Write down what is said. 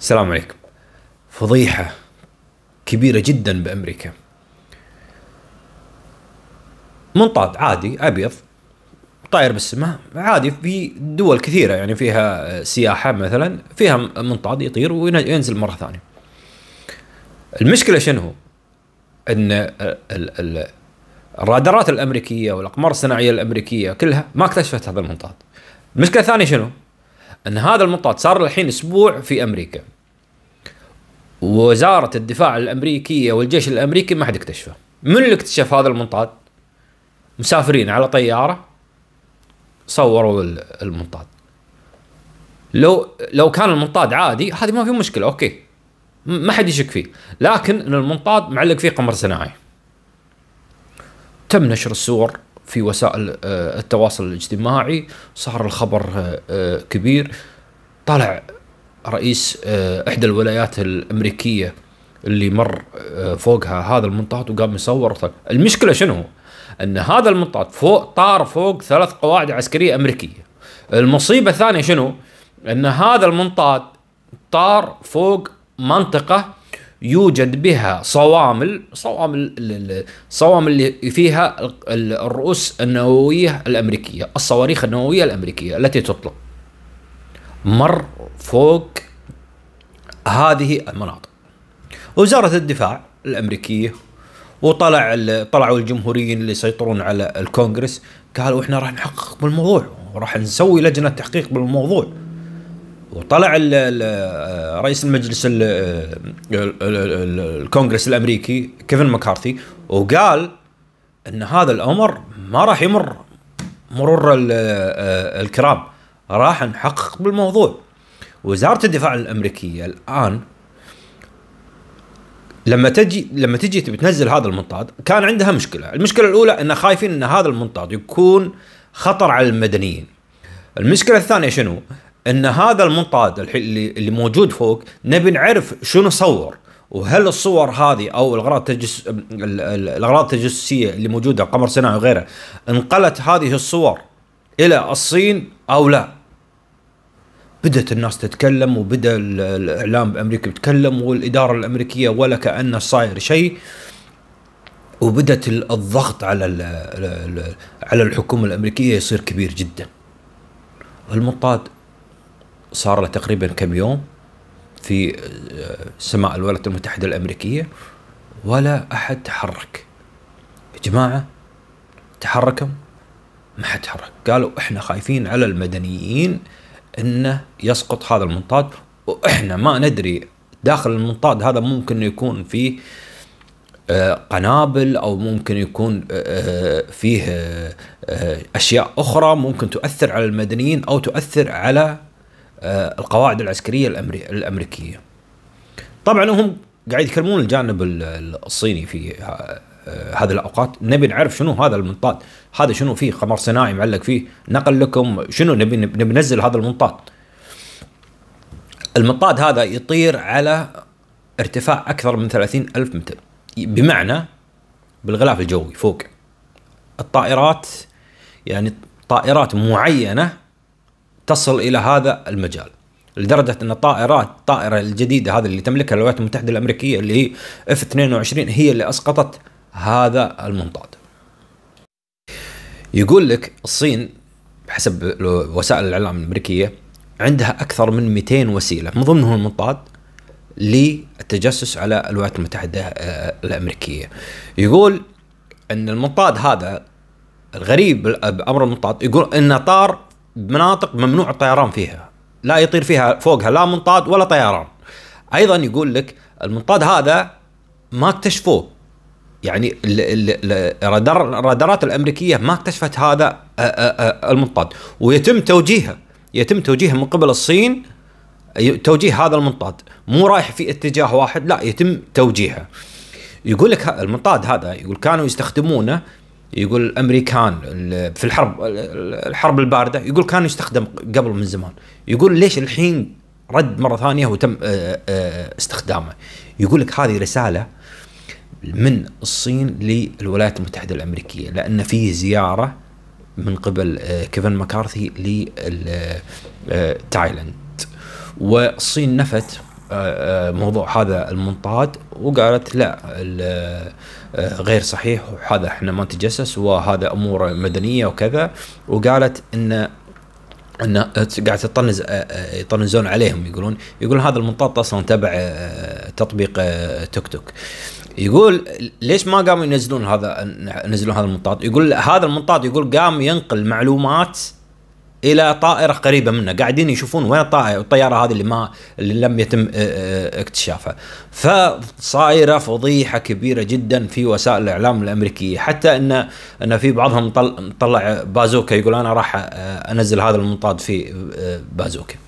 السلام عليكم فضيحة كبيرة جدا بأمريكا منطاد عادي أبيض طاير بالسماء عادي في دول كثيرة يعني فيها سياحة مثلا فيها منطاد يطير وينزل مرة ثانية المشكلة شنو هو؟ أن الرادارات الأمريكية والأقمار الصناعية الأمريكية كلها ما اكتشفت هذا المنطاد المشكلة الثانية شنو ان هذا المطاط صار الحين اسبوع في امريكا وزاره الدفاع الامريكيه والجيش الامريكي ما حد اكتشفه من اللي اكتشف هذا المنطاد مسافرين على طياره صوروا المنطاد لو لو كان المنطاد عادي هذه ما في مشكله اوكي ما حد يشك فيه لكن المنطاد معلق فيه قمر صناعي تم نشر الصور في وسائل آه، التواصل الاجتماعي صار الخبر آه، كبير طلع رئيس آه، احدى الولايات الامريكيه اللي مر فوقها هذا المنطاد وقام يصور طيب، المشكله شنو ان هذا المنطاد فوق طار فوق ثلاث قواعد عسكريه امريكيه المصيبه الثانيه شنو ان هذا المنطاد طار فوق منطقه يوجد بها صوامل صوامل الصوامل اللي فيها الرؤوس النووية الأمريكية الصواريخ النووية الأمريكية التي تطلق مر فوق هذه المناطق وزارة الدفاع الأمريكية وطلع طلعوا الجمهوريين اللي يسيطرون على الكونغرس قالوا احنا راح نحقق بالموضوع وراح نسوي لجنه تحقيق بالموضوع وطلع آه، رئيس المجلس آه، الكونغرس الامريكي كيفن مكارثي وقال ان هذا الامر ما راح يمر مرور آه، الكرام راح نحقق بالموضوع وزاره الدفاع الامريكيه الان لما تجي لما تجي تبي تنزل هذا المنطاد كان عندها مشكله، المشكله الاولى ان خايفين ان هذا المنطاد يكون خطر على المدنيين. المشكله الثانيه شنو؟ ان هذا المنطاد اللي اللي موجود فوق نبي نعرف شنو صور وهل الصور هذه او الاغراض التجس... الاغراض التجسسيه اللي موجوده قمر صناعي وغيره انقلت هذه الصور الى الصين او لا بدأت الناس تتكلم وبدأ الإعلام الأمريكي يتكلم والإدارة الأمريكية ولا كأنه صاير شيء وبدأت الضغط على على الحكومة الأمريكية يصير كبير جدا المنطاد صار له تقريبا كم يوم في آه، سماء الولايات المتحدة الأمريكية ولا أحد تحرك يا جماعة تحركوا ما حد تحرك قالوا إحنا خايفين على المدنيين أنه يسقط هذا المنطاد وإحنا ما ندري داخل المنطاد هذا ممكن يكون فيه آه، قنابل او ممكن يكون آه، فيه اشياء اخرى ممكن تؤثر على المدنيين او تؤثر على آه، القواعد العسكريه الامريكيه. طبعا هم قاعد يكلمون الجانب الصيني في آه، هذه الاوقات نبي نعرف شنو هذا المنطاد هذا شنو فيه قمر صناعي معلق فيه نقل لكم شنو نبي نبي ننزل هذا المنطاد المنطاد هذا يطير على ارتفاع اكثر من ثلاثين الف متر بمعنى بالغلاف الجوي فوق الطائرات يعني طائرات معينه تصل الى هذا المجال لدرجه ان الطائرات الطائره الجديده هذه اللي تملكها الولايات المتحده الامريكيه اللي هي اف 22 هي اللي اسقطت هذا المنطاد. يقول لك الصين بحسب وسائل الاعلام الامريكيه عندها اكثر من 200 وسيله من ضمنهم المنطاد للتجسس على الولايات المتحده آه، الامريكيه. يقول ان المنطاد هذا الغريب بامر المنطاد يقول انه طار مناطق ممنوع الطيران فيها لا يطير فيها فوقها لا منطاد ولا طيران ايضا يقول لك المنطاد هذا ما اكتشفوه يعني الرادارات الامريكيه ما اكتشفت هذا المنطاد ويتم توجيهه يتم توجيهه من قبل الصين توجيه هذا المنطاد مو رايح في اتجاه واحد لا يتم توجيهه يقول لك المنطاد هذا يقول كانوا يستخدمونه يقول الامريكان في الحرب الحرب البارده يقول كان يستخدم قبل من زمان يقول ليش الحين رد مره ثانيه وتم آه، آه، استخدامه يقول لك هذه رساله من الصين للولايات المتحده الامريكيه لان في زياره من قبل آه، كيفن مكارثي لتايلاند والصين نفت موضوع هذا المنطاد وقالت لا غير صحيح وهذا احنا ما نتجسس وهذا امور مدنيه وكذا وقالت ان ان قاعد تطنز يطنزون عليهم يقولون يقولون هذا المنطاد اصلا تبع آه، تطبيق آه، توك توك يقول ليش ما قاموا ينزلون هذا ينزلون هذا المنطاد يقول هذا المنطاد يقول قام ينقل معلومات الى طائره قريبه منه قاعدين يشوفون وين الطياره هذه اللي ما اللي لم يتم آه، آه، اكتشافها فصايره فضيحه كبيره جدا في وسائل الاعلام الامريكيه حتى ان ان في بعضهم طلع بازوكا يقول انا راح آه، انزل هذا المنطاد في بازوكا